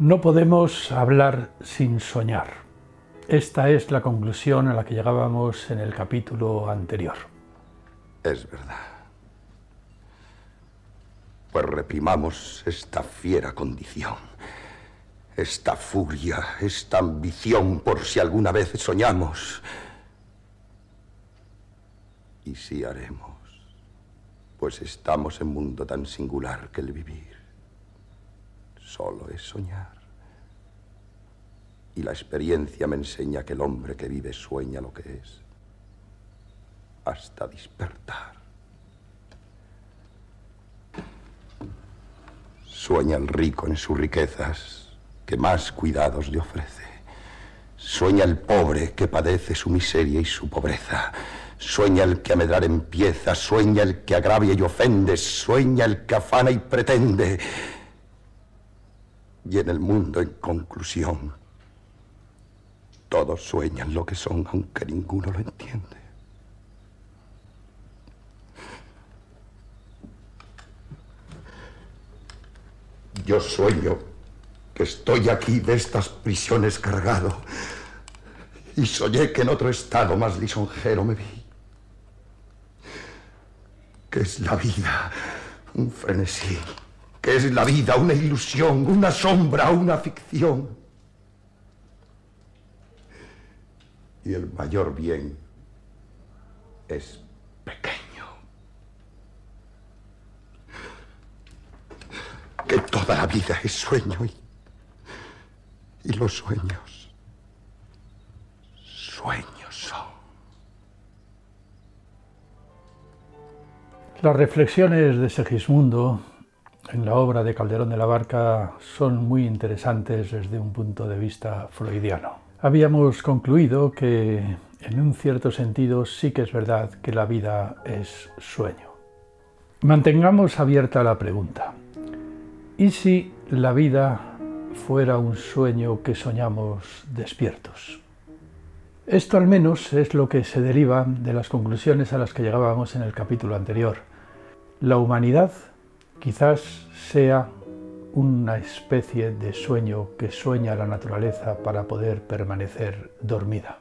No podemos hablar sin soñar. Esta es la conclusión a la que llegábamos en el capítulo anterior. Es verdad. Pues reprimamos esta fiera condición, esta furia, esta ambición por si alguna vez soñamos. Y si haremos, pues estamos en mundo tan singular que el vivir solo es soñar. Y la experiencia me enseña que el hombre que vive sueña lo que es, hasta despertar. Sueña el rico en sus riquezas, que más cuidados le ofrece. Sueña el pobre que padece su miseria y su pobreza. Sueña el que a medrar empieza, sueña el que agravia y ofende, sueña el que afana y pretende y en el mundo en conclusión. Todos sueñan lo que son, aunque ninguno lo entiende. Yo sueño que estoy aquí de estas prisiones cargado y soñé que en otro estado más lisonjero me vi. Que es la vida, un frenesí que es la vida? Una ilusión, una sombra, una ficción. Y el mayor bien es pequeño. Que toda la vida es sueño y, y los sueños, sueños son. Las reflexiones de Segismundo en la obra de Calderón de la Barca son muy interesantes desde un punto de vista freudiano. Habíamos concluido que en un cierto sentido sí que es verdad que la vida es sueño. Mantengamos abierta la pregunta. ¿Y si la vida fuera un sueño que soñamos despiertos? Esto al menos es lo que se deriva de las conclusiones a las que llegábamos en el capítulo anterior. La humanidad Quizás sea una especie de sueño que sueña la naturaleza para poder permanecer dormida.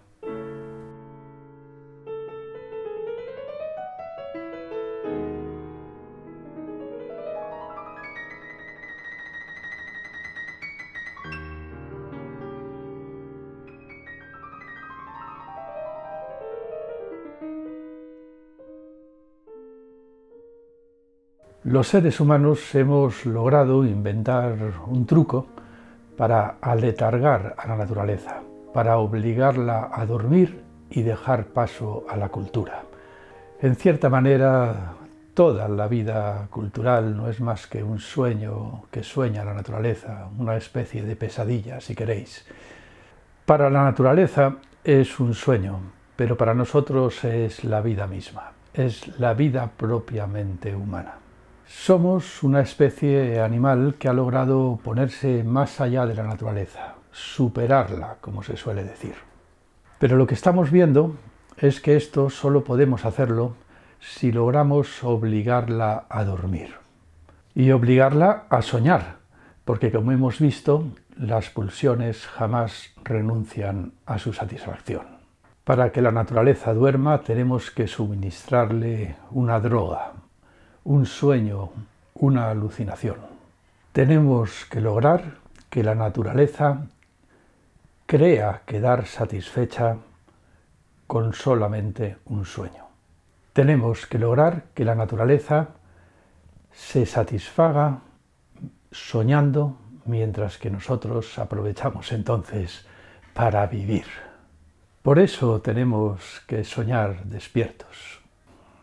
Los seres humanos hemos logrado inventar un truco para aletargar a la naturaleza, para obligarla a dormir y dejar paso a la cultura. En cierta manera, toda la vida cultural no es más que un sueño que sueña la naturaleza, una especie de pesadilla, si queréis. Para la naturaleza es un sueño, pero para nosotros es la vida misma, es la vida propiamente humana. Somos una especie animal que ha logrado ponerse más allá de la naturaleza, superarla, como se suele decir. Pero lo que estamos viendo es que esto solo podemos hacerlo si logramos obligarla a dormir y obligarla a soñar, porque como hemos visto, las pulsiones jamás renuncian a su satisfacción. Para que la naturaleza duerma tenemos que suministrarle una droga, un sueño, una alucinación. Tenemos que lograr que la naturaleza crea quedar satisfecha con solamente un sueño. Tenemos que lograr que la naturaleza se satisfaga soñando mientras que nosotros aprovechamos entonces para vivir. Por eso tenemos que soñar despiertos.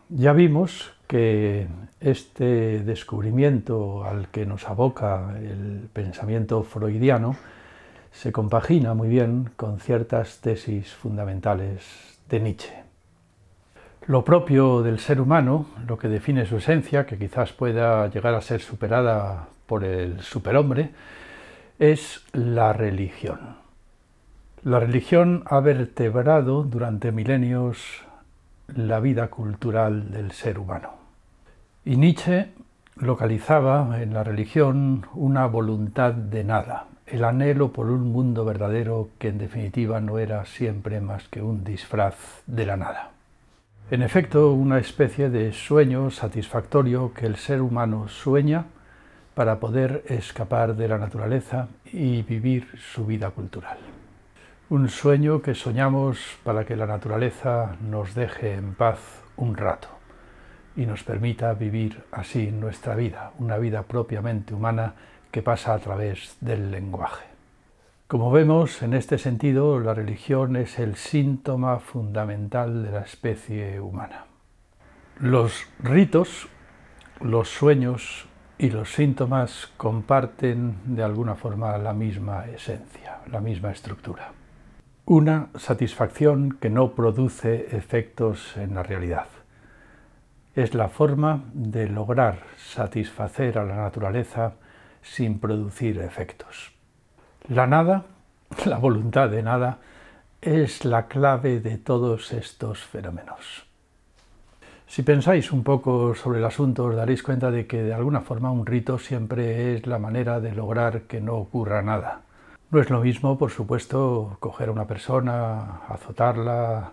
Ya vimos que este descubrimiento al que nos aboca el pensamiento freudiano se compagina muy bien con ciertas tesis fundamentales de Nietzsche. Lo propio del ser humano, lo que define su esencia, que quizás pueda llegar a ser superada por el superhombre, es la religión. La religión ha vertebrado durante milenios la vida cultural del ser humano. Y Nietzsche localizaba en la religión una voluntad de nada, el anhelo por un mundo verdadero que en definitiva no era siempre más que un disfraz de la nada. En efecto, una especie de sueño satisfactorio que el ser humano sueña para poder escapar de la naturaleza y vivir su vida cultural. Un sueño que soñamos para que la naturaleza nos deje en paz un rato y nos permita vivir así nuestra vida, una vida propiamente humana que pasa a través del lenguaje. Como vemos, en este sentido, la religión es el síntoma fundamental de la especie humana. Los ritos, los sueños y los síntomas comparten de alguna forma la misma esencia, la misma estructura una satisfacción que no produce efectos en la realidad. Es la forma de lograr satisfacer a la naturaleza sin producir efectos. La nada, la voluntad de nada, es la clave de todos estos fenómenos. Si pensáis un poco sobre el asunto, os daréis cuenta de que de alguna forma un rito siempre es la manera de lograr que no ocurra nada. No es lo mismo, por supuesto, coger a una persona, azotarla,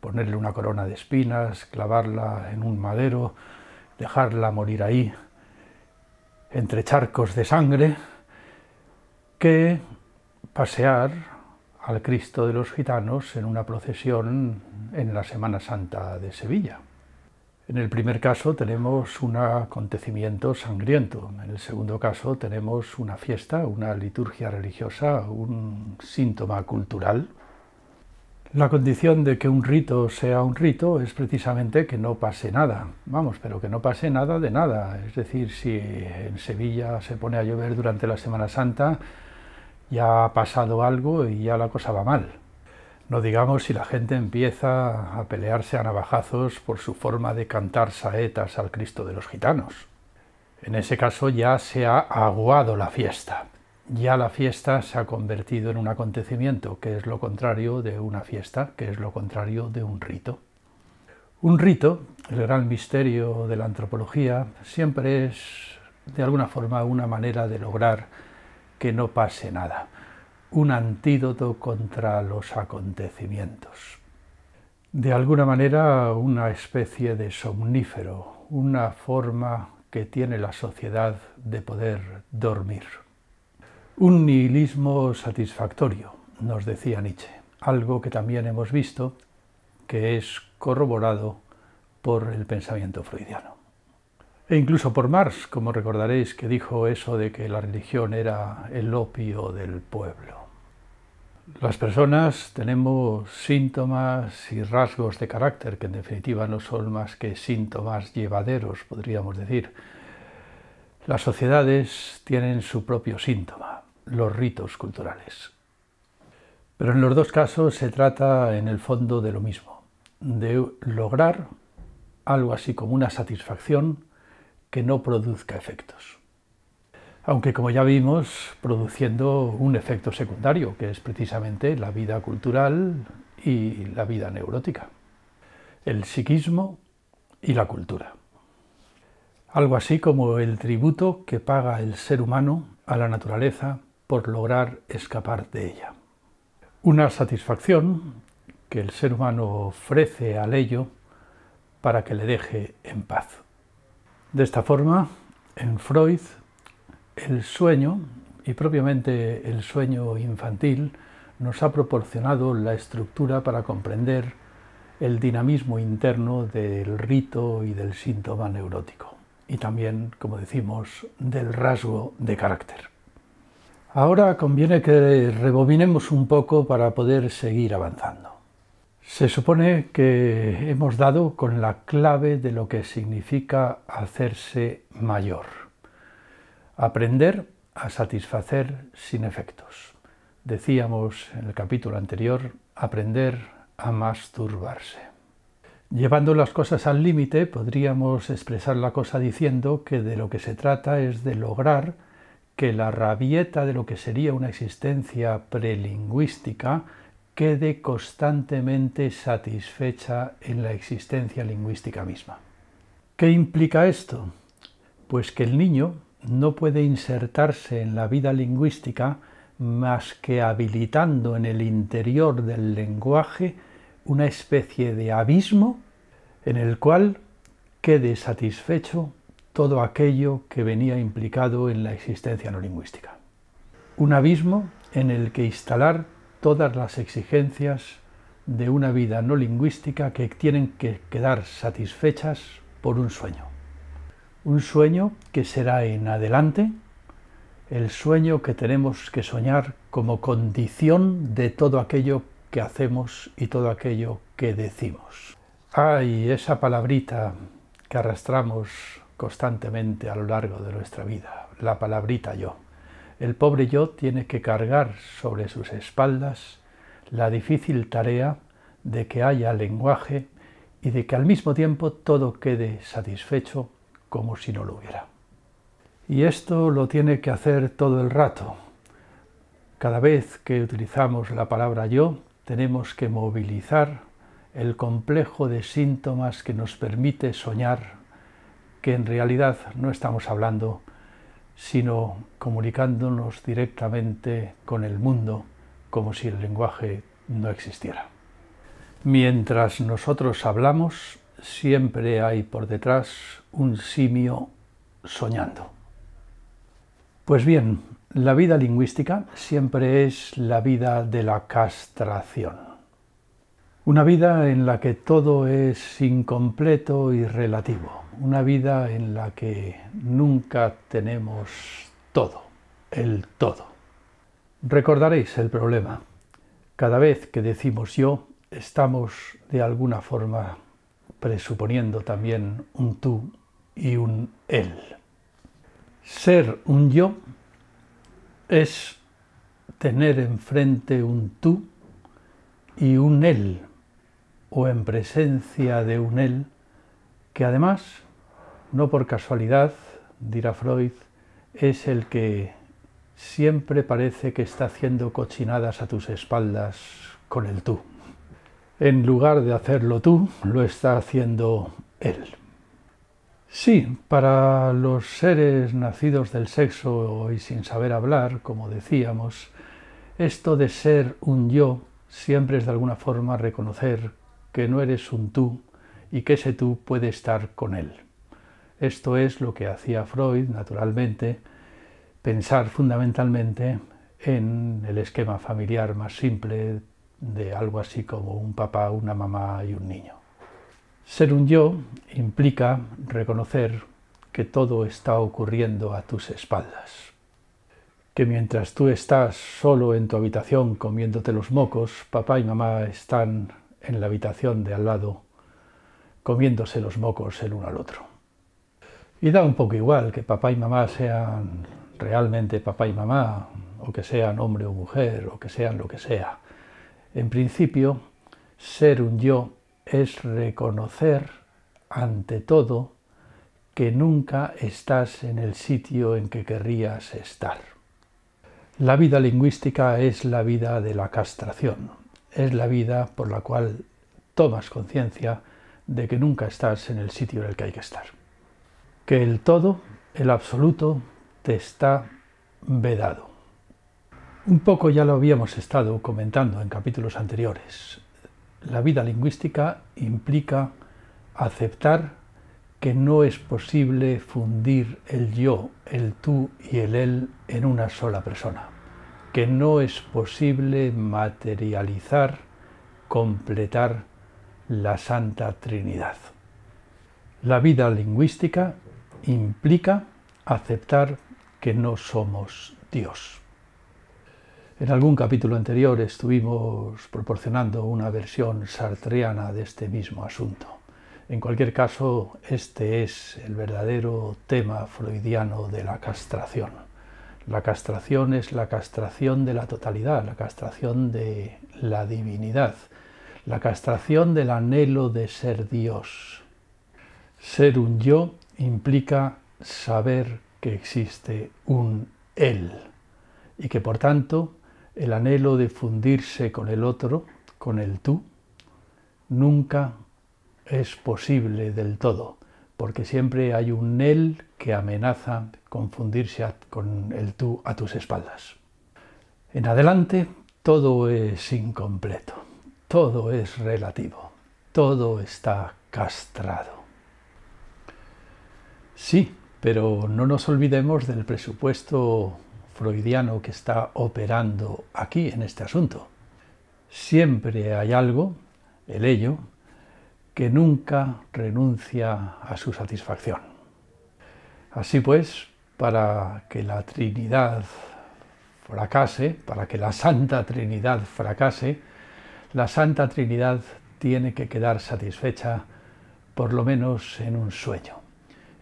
ponerle una corona de espinas, clavarla en un madero, dejarla morir ahí, entre charcos de sangre, que pasear al Cristo de los Gitanos en una procesión en la Semana Santa de Sevilla. En el primer caso tenemos un acontecimiento sangriento, en el segundo caso tenemos una fiesta, una liturgia religiosa, un síntoma cultural. La condición de que un rito sea un rito es precisamente que no pase nada, vamos, pero que no pase nada de nada. Es decir, si en Sevilla se pone a llover durante la Semana Santa, ya ha pasado algo y ya la cosa va mal. No digamos si la gente empieza a pelearse a navajazos por su forma de cantar saetas al Cristo de los gitanos. En ese caso ya se ha aguado la fiesta. Ya la fiesta se ha convertido en un acontecimiento, que es lo contrario de una fiesta, que es lo contrario de un rito. Un rito, el gran misterio de la antropología, siempre es de alguna forma una manera de lograr que no pase nada un antídoto contra los acontecimientos. De alguna manera, una especie de somnífero, una forma que tiene la sociedad de poder dormir. Un nihilismo satisfactorio, nos decía Nietzsche, algo que también hemos visto que es corroborado por el pensamiento freudiano. E incluso por Marx, como recordaréis, que dijo eso de que la religión era el opio del pueblo. Las personas tenemos síntomas y rasgos de carácter que en definitiva no son más que síntomas llevaderos, podríamos decir. Las sociedades tienen su propio síntoma, los ritos culturales. Pero en los dos casos se trata en el fondo de lo mismo, de lograr algo así como una satisfacción que no produzca efectos aunque como ya vimos, produciendo un efecto secundario, que es precisamente la vida cultural y la vida neurótica, el psiquismo y la cultura. Algo así como el tributo que paga el ser humano a la naturaleza por lograr escapar de ella. Una satisfacción que el ser humano ofrece al ello para que le deje en paz. De esta forma, en Freud el sueño, y propiamente el sueño infantil, nos ha proporcionado la estructura para comprender el dinamismo interno del rito y del síntoma neurótico, y también, como decimos, del rasgo de carácter. Ahora conviene que rebobinemos un poco para poder seguir avanzando. Se supone que hemos dado con la clave de lo que significa hacerse mayor. Aprender a satisfacer sin efectos. Decíamos en el capítulo anterior, aprender a masturbarse. Llevando las cosas al límite, podríamos expresar la cosa diciendo que de lo que se trata es de lograr que la rabieta de lo que sería una existencia prelingüística quede constantemente satisfecha en la existencia lingüística misma. ¿Qué implica esto? Pues que el niño, no puede insertarse en la vida lingüística más que habilitando en el interior del lenguaje una especie de abismo en el cual quede satisfecho todo aquello que venía implicado en la existencia no lingüística. Un abismo en el que instalar todas las exigencias de una vida no lingüística que tienen que quedar satisfechas por un sueño un sueño que será en adelante el sueño que tenemos que soñar como condición de todo aquello que hacemos y todo aquello que decimos. Ay, esa palabrita que arrastramos constantemente a lo largo de nuestra vida, la palabrita yo. El pobre yo tiene que cargar sobre sus espaldas la difícil tarea de que haya lenguaje y de que al mismo tiempo todo quede satisfecho como si no lo hubiera. Y esto lo tiene que hacer todo el rato. Cada vez que utilizamos la palabra yo, tenemos que movilizar el complejo de síntomas que nos permite soñar que en realidad no estamos hablando, sino comunicándonos directamente con el mundo como si el lenguaje no existiera. Mientras nosotros hablamos, siempre hay por detrás un simio soñando. Pues bien, la vida lingüística siempre es la vida de la castración. Una vida en la que todo es incompleto y relativo. Una vida en la que nunca tenemos todo, el todo. Recordaréis el problema. Cada vez que decimos yo, estamos de alguna forma presuponiendo también un tú y un él. Ser un yo es tener enfrente un tú y un él, o en presencia de un él, que además, no por casualidad, dirá Freud, es el que siempre parece que está haciendo cochinadas a tus espaldas con el tú en lugar de hacerlo tú, lo está haciendo él. Sí, para los seres nacidos del sexo y sin saber hablar, como decíamos, esto de ser un yo siempre es de alguna forma reconocer que no eres un tú y que ese tú puede estar con él. Esto es lo que hacía Freud, naturalmente, pensar fundamentalmente en el esquema familiar más simple de algo así como un papá, una mamá y un niño. Ser un yo implica reconocer que todo está ocurriendo a tus espaldas. Que mientras tú estás solo en tu habitación comiéndote los mocos, papá y mamá están en la habitación de al lado comiéndose los mocos el uno al otro. Y da un poco igual que papá y mamá sean realmente papá y mamá, o que sean hombre o mujer, o que sean lo que sea. En principio, ser un yo es reconocer, ante todo, que nunca estás en el sitio en que querrías estar. La vida lingüística es la vida de la castración, es la vida por la cual tomas conciencia de que nunca estás en el sitio en el que hay que estar. Que el todo, el absoluto, te está vedado. Un poco ya lo habíamos estado comentando en capítulos anteriores. La vida lingüística implica aceptar que no es posible fundir el yo, el tú y el él en una sola persona, que no es posible materializar, completar la Santa Trinidad. La vida lingüística implica aceptar que no somos Dios. En algún capítulo anterior estuvimos proporcionando una versión sartreana de este mismo asunto. En cualquier caso, este es el verdadero tema freudiano de la castración. La castración es la castración de la totalidad, la castración de la divinidad, la castración del anhelo de ser Dios. Ser un yo implica saber que existe un Él y que por tanto el anhelo de fundirse con el otro, con el tú, nunca es posible del todo, porque siempre hay un él que amenaza confundirse con el tú a tus espaldas. En adelante, todo es incompleto, todo es relativo, todo está castrado. Sí, pero no nos olvidemos del presupuesto freudiano que está operando aquí en este asunto. Siempre hay algo, el ello, que nunca renuncia a su satisfacción. Así pues, para que la Trinidad fracase, para que la Santa Trinidad fracase, la Santa Trinidad tiene que quedar satisfecha por lo menos en un sueño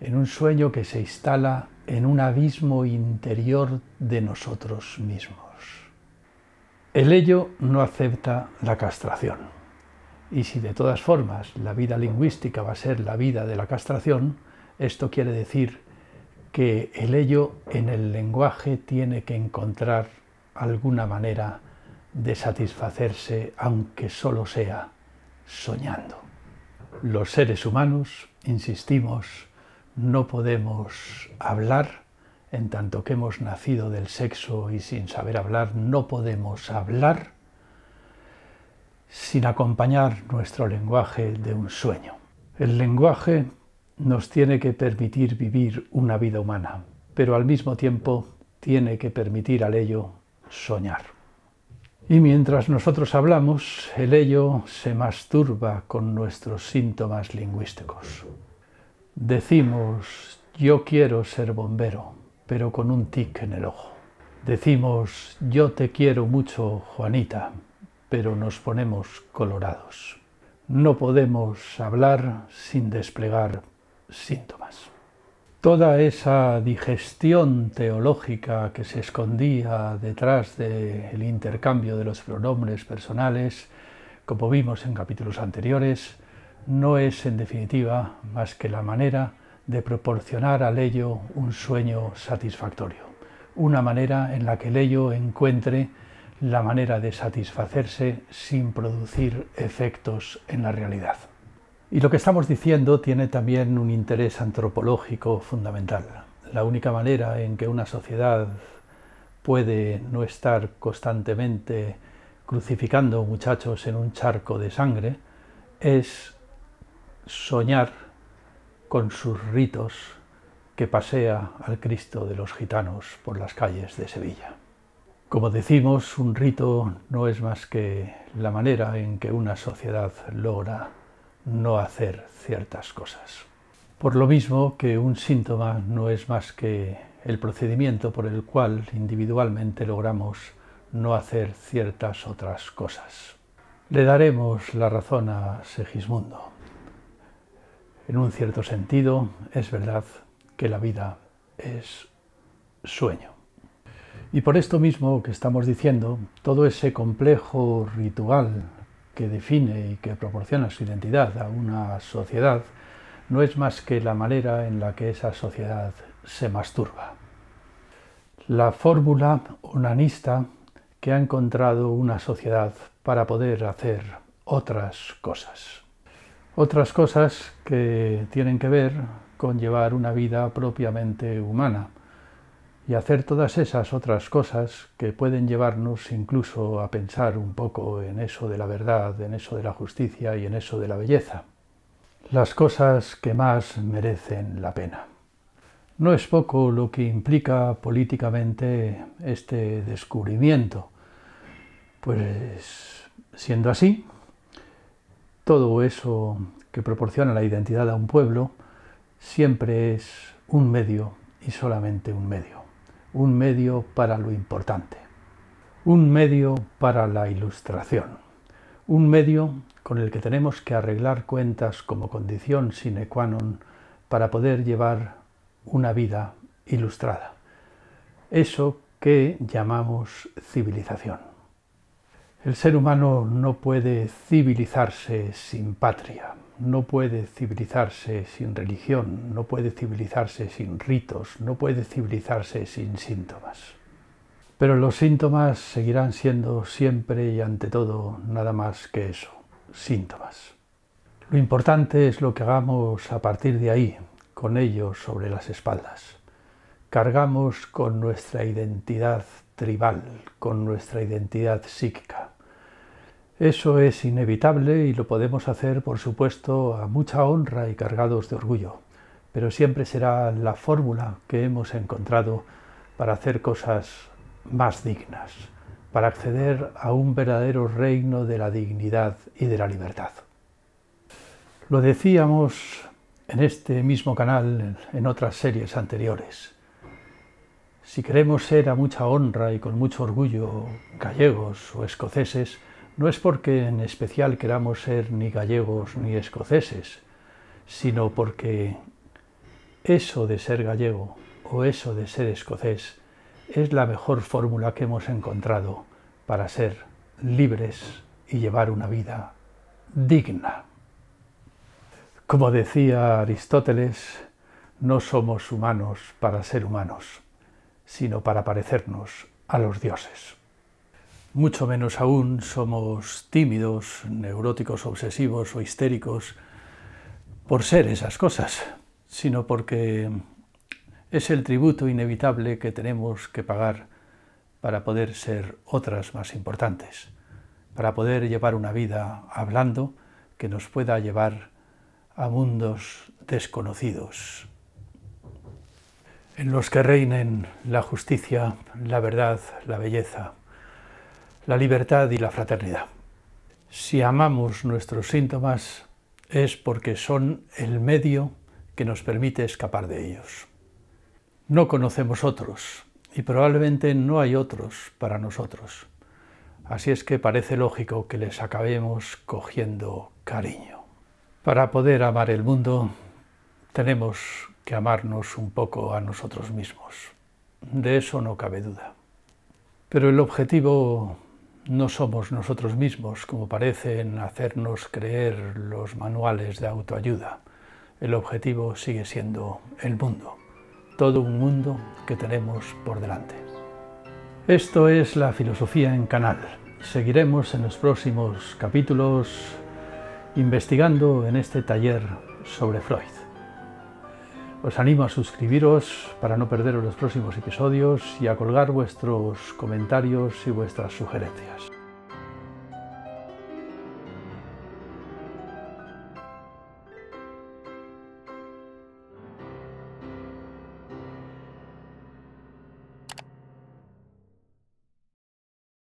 en un sueño que se instala en un abismo interior de nosotros mismos. El ello no acepta la castración. Y si de todas formas la vida lingüística va a ser la vida de la castración, esto quiere decir que el ello en el lenguaje tiene que encontrar alguna manera de satisfacerse, aunque solo sea soñando. Los seres humanos, insistimos, no podemos hablar, en tanto que hemos nacido del sexo y sin saber hablar, no podemos hablar sin acompañar nuestro lenguaje de un sueño. El lenguaje nos tiene que permitir vivir una vida humana, pero al mismo tiempo tiene que permitir al ello soñar. Y mientras nosotros hablamos, el ello se masturba con nuestros síntomas lingüísticos. Decimos, yo quiero ser bombero, pero con un tic en el ojo. Decimos, yo te quiero mucho, Juanita, pero nos ponemos colorados. No podemos hablar sin desplegar síntomas. Toda esa digestión teológica que se escondía detrás del intercambio de los pronombres personales, como vimos en capítulos anteriores, no es en definitiva más que la manera de proporcionar al ello un sueño satisfactorio, una manera en la que el ello encuentre la manera de satisfacerse sin producir efectos en la realidad. Y lo que estamos diciendo tiene también un interés antropológico fundamental. La única manera en que una sociedad puede no estar constantemente crucificando muchachos en un charco de sangre es soñar con sus ritos que pasea al Cristo de los gitanos por las calles de Sevilla. Como decimos, un rito no es más que la manera en que una sociedad logra no hacer ciertas cosas. Por lo mismo que un síntoma no es más que el procedimiento por el cual individualmente logramos no hacer ciertas otras cosas. Le daremos la razón a Segismundo. En un cierto sentido, es verdad que la vida es sueño. Y por esto mismo que estamos diciendo, todo ese complejo ritual que define y que proporciona su identidad a una sociedad no es más que la manera en la que esa sociedad se masturba. La fórmula unanista que ha encontrado una sociedad para poder hacer otras cosas otras cosas que tienen que ver con llevar una vida propiamente humana y hacer todas esas otras cosas que pueden llevarnos incluso a pensar un poco en eso de la verdad, en eso de la justicia y en eso de la belleza. Las cosas que más merecen la pena. No es poco lo que implica políticamente este descubrimiento, pues siendo así, todo eso que proporciona la identidad a un pueblo siempre es un medio y solamente un medio. Un medio para lo importante. Un medio para la ilustración. Un medio con el que tenemos que arreglar cuentas como condición sine qua non para poder llevar una vida ilustrada. Eso que llamamos civilización. El ser humano no puede civilizarse sin patria, no puede civilizarse sin religión, no puede civilizarse sin ritos, no puede civilizarse sin síntomas. Pero los síntomas seguirán siendo siempre y ante todo nada más que eso, síntomas. Lo importante es lo que hagamos a partir de ahí, con ellos sobre las espaldas. Cargamos con nuestra identidad tribal, con nuestra identidad psíquica eso es inevitable y lo podemos hacer, por supuesto, a mucha honra y cargados de orgullo, pero siempre será la fórmula que hemos encontrado para hacer cosas más dignas, para acceder a un verdadero reino de la dignidad y de la libertad. Lo decíamos en este mismo canal, en otras series anteriores. Si queremos ser a mucha honra y con mucho orgullo gallegos o escoceses, no es porque en especial queramos ser ni gallegos ni escoceses, sino porque eso de ser gallego o eso de ser escocés es la mejor fórmula que hemos encontrado para ser libres y llevar una vida digna. Como decía Aristóteles, no somos humanos para ser humanos, sino para parecernos a los dioses. Mucho menos aún somos tímidos, neuróticos, obsesivos o histéricos por ser esas cosas, sino porque es el tributo inevitable que tenemos que pagar para poder ser otras más importantes, para poder llevar una vida hablando que nos pueda llevar a mundos desconocidos, en los que reinen la justicia, la verdad, la belleza la libertad y la fraternidad. Si amamos nuestros síntomas es porque son el medio que nos permite escapar de ellos. No conocemos otros y probablemente no hay otros para nosotros. Así es que parece lógico que les acabemos cogiendo cariño. Para poder amar el mundo tenemos que amarnos un poco a nosotros mismos. De eso no cabe duda. Pero el objetivo no somos nosotros mismos, como parecen hacernos creer los manuales de autoayuda. El objetivo sigue siendo el mundo, todo un mundo que tenemos por delante. Esto es la filosofía en canal. Seguiremos en los próximos capítulos investigando en este taller sobre Freud. Os animo a suscribiros para no perderos los próximos episodios y a colgar vuestros comentarios y vuestras sugerencias.